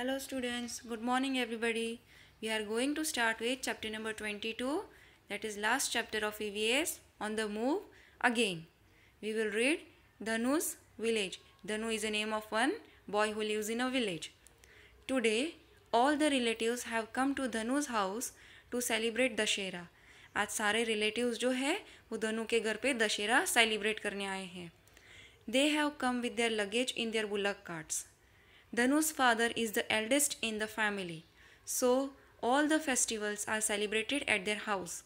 hello students good morning everybody we are going to start with chapter number 22 that is last chapter of evs on the move again we will read dhanu's village dhanu is the name of one boy who lives in a village today all the relatives have come to dhanu's house to celebrate Dussehra आज सारे relatives जो है वो धनु के घर पे Dussehra celebrate करने आए हैं they have come with their luggage in their bullock carts Dhanu's father is the eldest in the family. So all the festivals are celebrated at their house.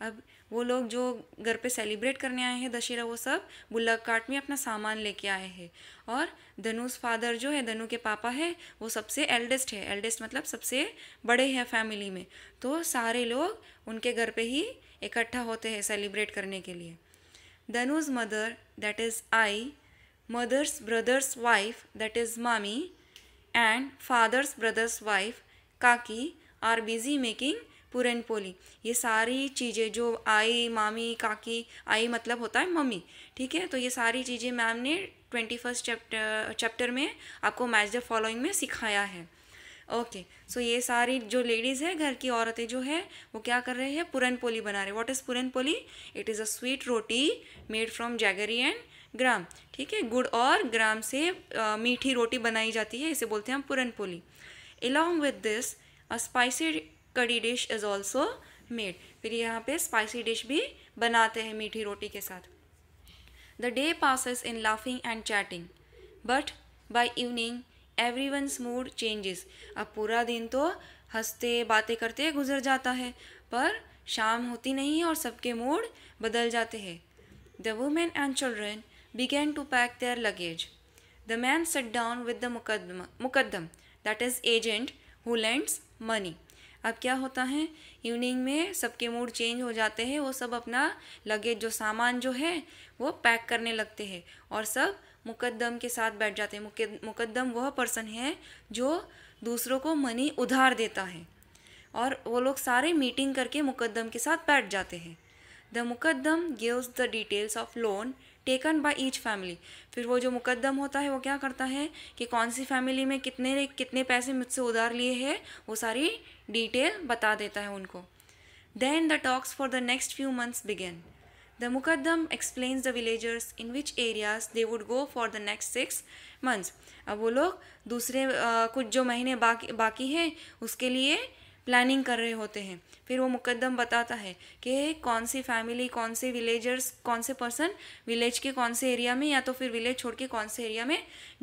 अब वो लोग जो घर पे सेलिब्रेट करने आए हैं दशहरा वो सब बुल्ला काट में अपना सामान लेके आए हैं और धनुष फादर जो है धनु के पापा है वो सबसे एल्डेस्ट है एल्डेस्ट मतलब सबसे बड़े हैं फैमिली में तो सारे लोग उनके घर पे ही इकट्ठा होते हैं सेलिब्रेट करने के लिए Dhanu's mother that is aai mother's brother's wife that is mami and father's brother's wife kaki are busy making puran poli ये सारी चीज़ें जो आई मामी काकी आई मतलब होता है मम्मी ठीक है तो ये सारी चीज़ें मैम ने ट्वेंटी फर्स्ट चैप्टर चैप्टर में आपको मैच द फॉलोइंग में सिखाया है ओके okay, सो so ये सारी जो लेडीज़ है घर की औरतें जो है वो क्या कर रहे हैं पुरन पोली बना रहे what is puran poli it is a sweet roti made from jaggery and gram ठीक है गुड़ और ग्राम से आ, मीठी रोटी बनाई जाती है इसे बोलते हैं हम puran along with this a spicy kadhi dish is also made फिर यहाँ पे स्पाइसी डिश भी बनाते हैं मीठी रोटी के साथ the day passes in laughing and chatting but by evening everyone mood changes अब पूरा दिन तो हंसते बातें करते गुजर जाता है पर शाम होती नहीं और सबके मूड बदल जाते हैं the women and children began to pack their luggage. The man sat down with the mukadam that is agent who lends money अब क्या होता है इवनिंग में सबके मूड चेंज हो जाते हैं वो सब अपना लगेज जो सामान जो है वो पैक करने लगते हैं और सब मुकदम के साथ बैठ जाते हैं मुकदम वह पर्सन है जो दूसरों को मनी उधार देता है और वो लोग सारे मीटिंग करके मुकदम के साथ बैठ जाते हैं the mukadam gives the details of loan taken by each family फिर वो जो मुकदम होता है वो क्या करता है कि कौन सी फैमिली में कितने कितने पैसे मुझसे उधार लिए हैं वो सारी डिटेल बता देता है उनको then the talks for the next few months begin the mukadam explains the villagers in which areas they would go for the next six months अब वो लोग दूसरे आ, कुछ जो महीने बाकी बाकी हैं उसके लिए प्लानिंग कर रहे होते हैं फिर वो मुकदम बताता है कि कौन सी फैमिली कौन से विलेजर्स कौन से पर्सन विलेज के कौन से एरिया में या तो फिर विलेज छोड़ के कौन से एरिया में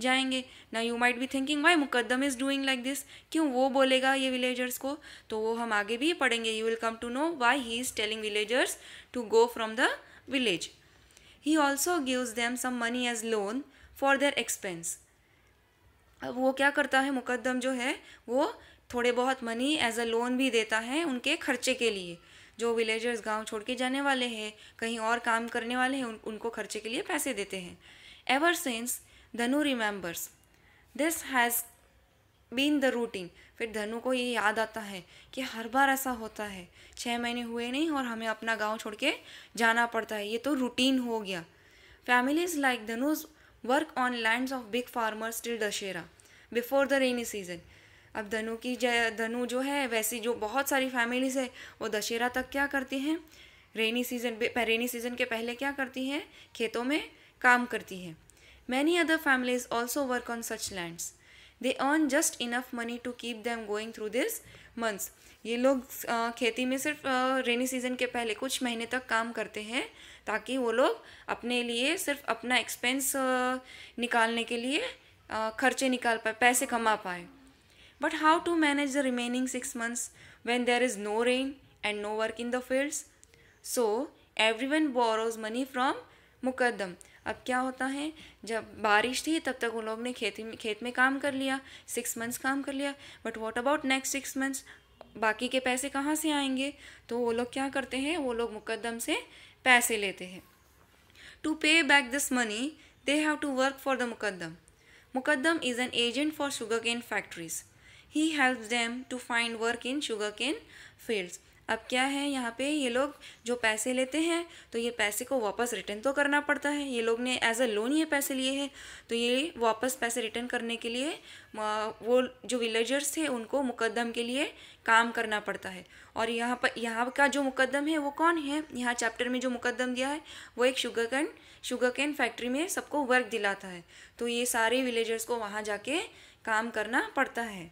जाएंगे ना you might be thinking why mukadam is doing like this क्यों वो बोलेगा ये विलेजर्स को तो वो हम आगे भी पढ़ेंगे you will come to know why he is telling villagers to go from the village he also gives them some money as loan for their expense अब वो क्या करता है मुकदम जो है वो थोड़े बहुत मनी एज अ लोन भी देता है उनके खर्चे के लिए जो विलेजर्स गांव छोड़ के जाने वाले हैं कहीं और काम करने वाले हैं उन, उनको खर्चे के लिए पैसे देते हैं ever since Dhanu remembers this has been the routine फिर धनु को ये याद आता है कि हर बार ऐसा होता है छः महीने हुए नहीं और हमें अपना गांव छोड़ के जाना पड़ता है ये तो रूटीन हो गया families like Dhanu's work on lands of big farmers till Dussehra before the rainy season अब धनु की जय धनु जो है वैसी जो बहुत सारी फैमिलीज है वो दशहरा तक क्या करती हैं रेनी सीजन रेनी सीजन के पहले क्या करती हैं खेतों में काम करती है many other families also work on such lands they earn just enough money to keep them going through this months ये लोग खेती में सिर्फ रेनी सीजन के पहले कुछ महीने तक काम करते हैं ताकि वो लोग अपने लिए सिर्फ अपना एक्सपेंस निकालने के लिए खर्चे निकाल पाए पैसे कमा पाए But how to manage the remaining 6 months when there is no rain and no work in the fields? So everyone borrows money from मुकदम अब क्या होता है जब बारिश थी तब तक उन लोग ने खेती में खेत में काम कर लिया सिक्स मंथ्स काम कर लिया but what about next six months बाकी के पैसे कहाँ से आएंगे तो वो लोग क्या करते हैं वो लोग मुकदम से पैसे लेते हैं to pay back this money they have to work for the mukadam mukadam is an agent for sugar cane factories he help them to find work in sugar cane fields अब क्या है यहाँ पे ये लोग जो पैसे लेते हैं तो ये पैसे को वापस रिटर्न तो करना पड़ता है ये लोग ने एज अ लोन ये पैसे लिए हैं तो ये वापस पैसे रिटर्न करने के लिए वो जो विलेजर्स थे उनको मुकदम के लिए काम करना पड़ता है और यहाँ पर यहाँ का जो मुकदम है वो कौन है यहाँ चैप्टर में जो मुकदम दिया है वो एक sugar cane sugar cane factory में सबको वर्क दिलाता है तो ये सारे विलेजर्स को वहाँ जाके काम करना पड़ता है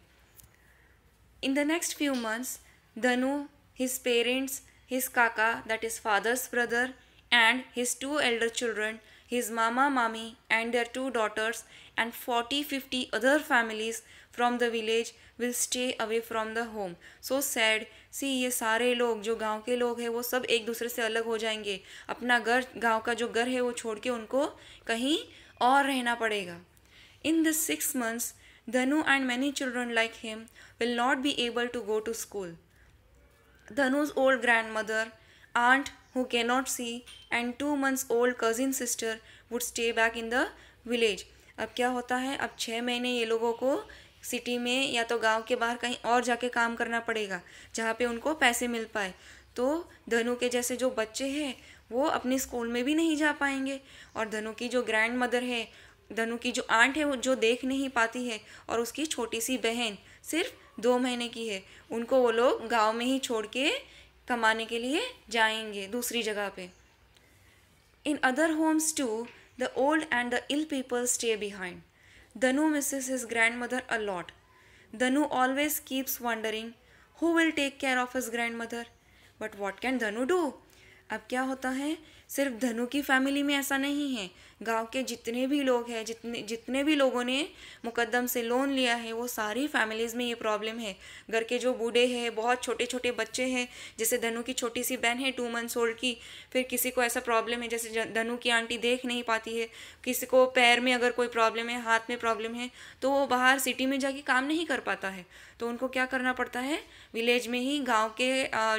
In the next few months, Danu, his parents, his kaka, that is father's brother, and his two elder children, his mama, mommy, and their two daughters, and 40 50 other families from the village will stay away from the home. So sad, सी ये सारे लोग जो गांव के लोग हैं वो सब एक दूसरे से अलग हो जाएंगे अपना घर गांव का जो घर है वो छोड़ के उनको कहीं और रहना पड़ेगा in the six months Dhanu and many children like him will not be able to go to school. Dhanu's old grandmother, aunt who cannot see, and two months old cousin sister would stay back in the village. अब क्या होता है अब छः महीने ये लोगों को सिटी में या तो गांव के बाहर कहीं और जाके काम करना पड़ेगा जहाँ पे उनको पैसे मिल पाए तो धनु के जैसे जो बच्चे हैं वो अपने स्कूल में भी नहीं जा पाएंगे और धनु की जो ग्रैंड मदर है धनु की जो आंट है वो जो देख नहीं पाती है और उसकी छोटी सी बहन सिर्फ दो महीने की है उनको वो लोग गांव में ही छोड़ के कमाने के लिए जाएंगे दूसरी जगह पे in other homes too the old and the ill people stay behind Dhanu misses his grandmother a lot Dhanu always keeps wondering who will take care of his grandmother but what can Dhanu do अब क्या होता है सिर्फ धनु की family में ऐसा नहीं है गांव के जितने भी लोग हैं जितने जितने भी लोगों ने मुकदम से लोन लिया है वो सारी फैमिलीज़ में ये प्रॉब्लम है घर के जो बूढ़े हैं बहुत छोटे छोटे बच्चे हैं जैसे धनु की छोटी सी बहन है टू मंथ्स ओल्ड की फिर किसी को ऐसा प्रॉब्लम है जैसे धनु की आंटी देख नहीं पाती है किसी को पैर में अगर कोई प्रॉब्लम है हाथ में प्रॉब्लम है तो वो बाहर सिटी में जाके काम नहीं कर पाता है तो उनको क्या करना पड़ता है विलेज में ही गाँव के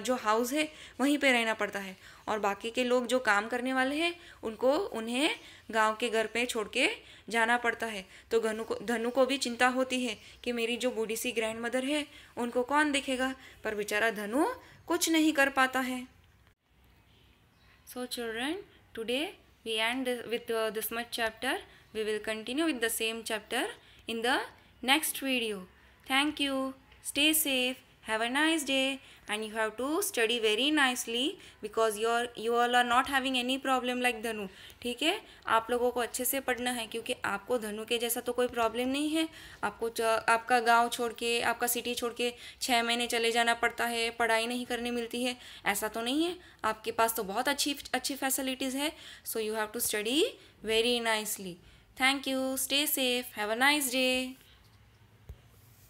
जो हाउस है वहीं पर रहना पड़ता है और बाकी के लोग जो काम काम करने वाले हैं उनको उन्हें गांव के घर पे छोड़ के जाना पड़ता है तो घनु को धनु को भी चिंता होती है कि मेरी जो बूढ़ी सी ग्रैंड मदर है उनको कौन देखेगा पर बेचारा धनु कुछ नहीं कर पाता है so children today we end with this much chapter we will continue with the same chapter in the next video thank you stay safe have a nice day and you have to study very nicely because you're you all are not having any problem like धनु ठीक है आप लोगों को अच्छे से पढ़ना है क्योंकि आपको धनु के जैसा तो कोई प्रॉब्लम नहीं है आपको आपका गांव छोड़ के आपका सिटी छोड़ के छः महीने चले जाना पड़ता है पढ़ाई नहीं करने मिलती है ऐसा तो नहीं है आपके पास तो बहुत अच्छी अच्छी फैसिलिटीज़ है so you have to study very nicely thank you stay safe have a nice day